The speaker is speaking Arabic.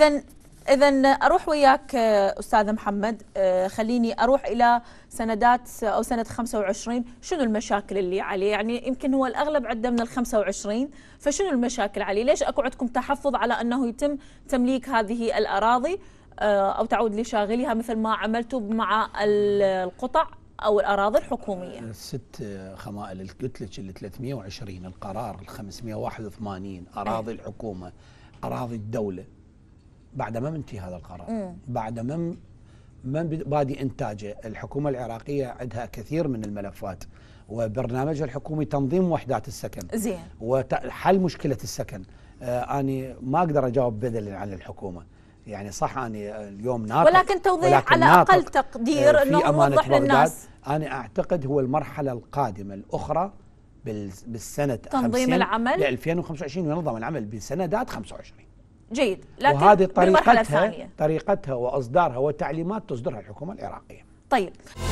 اذا اذا اروح وياك آه، استاذ محمد آه، خليني اروح الى سندات او سنه 25 شنو المشاكل اللي عليه يعني يمكن هو الاغلب عندنا من ال 25 فشنو المشاكل عليه ليش اكو عندكم تحفظ على انه يتم تمليك هذه الاراضي آه، او تعود لشاغلها مثل ما عملتوا مع القطع او الاراضي الحكوميه الست خمائل قلت لك ال 320 القرار ال 581 اراضي إيه. الحكومه اراضي الدوله بعد ما منتهي هذا القرار مم. بعد ما من بادي انتاجه الحكومه العراقيه عندها كثير من الملفات وبرنامجها الحكومي تنظيم وحدات السكن زين وحل مشكله السكن آه اني ما اقدر اجاوب بدلا عن الحكومه يعني صح اني اليوم ناطق ولكن توضيح ولكن على اقل تقدير آه انه موضح للناس انا اعتقد هو المرحله القادمه الاخرى بالسنه تنظيم العمل ل 2025 ينظم العمل بسندات 25 جيد لكن وهذه طريقتها طريقتها واصدارها وتعليمات تصدرها الحكومه العراقيه طيب